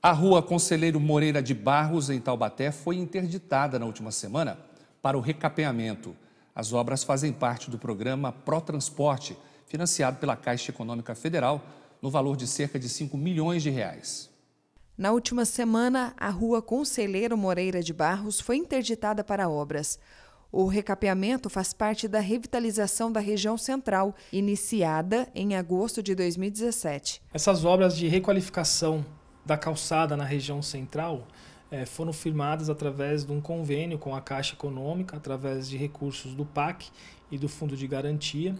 A rua Conselheiro Moreira de Barros, em Taubaté, foi interditada na última semana para o recapeamento. As obras fazem parte do programa Pró-Transporte, financiado pela Caixa Econômica Federal, no valor de cerca de 5 milhões de reais. Na última semana, a rua Conselheiro Moreira de Barros foi interditada para obras. O recapeamento faz parte da revitalização da região central, iniciada em agosto de 2017. Essas obras de requalificação da calçada na região central é, foram firmadas através de um convênio com a Caixa Econômica, através de recursos do PAC e do Fundo de Garantia,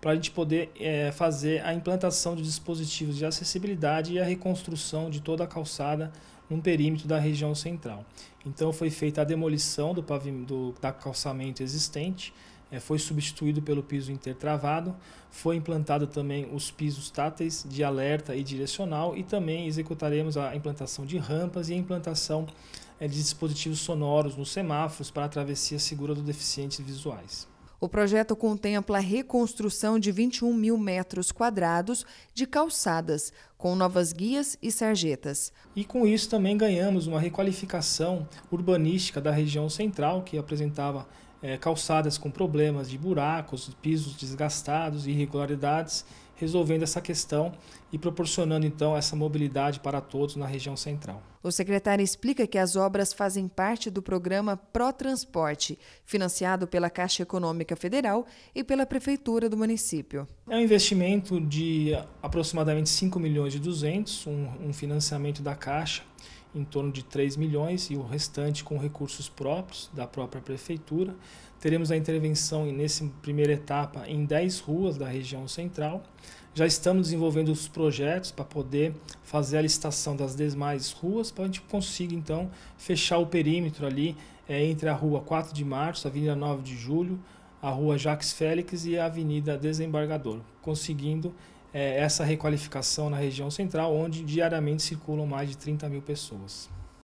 para a gente poder é, fazer a implantação de dispositivos de acessibilidade e a reconstrução de toda a calçada num perímetro da região central. Então foi feita a demolição do, pavimento, do da calçamento existente, é, foi substituído pelo piso intertravado, foi implantado também os pisos táteis de alerta e direcional e também executaremos a implantação de rampas e a implantação é, de dispositivos sonoros nos semáforos para a travessia segura dos deficientes visuais. O projeto contempla a reconstrução de 21 mil metros quadrados de calçadas, com novas guias e sarjetas. E com isso também ganhamos uma requalificação urbanística da região central, que apresentava é, calçadas com problemas de buracos, pisos desgastados, irregularidades resolvendo essa questão e proporcionando então essa mobilidade para todos na região central. O secretário explica que as obras fazem parte do programa Pró-Transporte, financiado pela Caixa Econômica Federal e pela Prefeitura do município. É um investimento de aproximadamente 5 milhões e 200, um, um financiamento da Caixa em torno de 3 milhões e o restante com recursos próprios da própria prefeitura. Teremos a intervenção nessa primeira etapa em 10 ruas da região central. Já estamos desenvolvendo os projetos para poder fazer a licitação das demais ruas para a gente consiga então fechar o perímetro ali é, entre a rua 4 de março, a Avenida 9 de julho, a rua Jacques Félix e a Avenida Desembargador, conseguindo é, essa requalificação na região central, onde diariamente circulam mais de 30 mil pessoas.